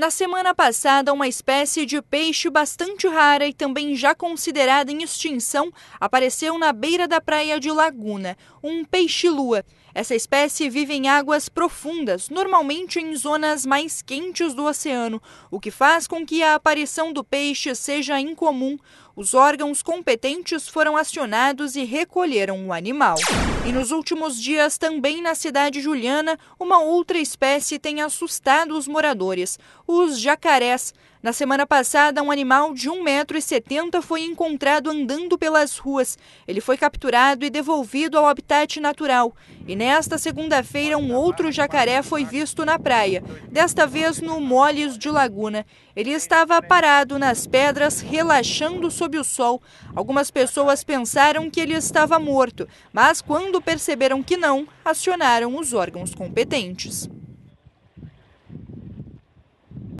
Na semana passada, uma espécie de peixe bastante rara e também já considerada em extinção apareceu na beira da praia de Laguna, um peixe-lua. Essa espécie vive em águas profundas, normalmente em zonas mais quentes do oceano, o que faz com que a aparição do peixe seja incomum. Os órgãos competentes foram acionados e recolheram o animal. E nos últimos dias, também na cidade juliana, uma outra espécie tem assustado os moradores: os jacarés. Na semana passada, um animal de 1,70m foi encontrado andando pelas ruas. Ele foi capturado e devolvido ao habitat natural. E nesta segunda-feira, um outro jacaré foi visto na praia, desta vez no Moles de Laguna. Ele estava parado nas pedras, relaxando sob o sol. Algumas pessoas pensaram que ele estava morto, mas quando perceberam que não, acionaram os órgãos competentes.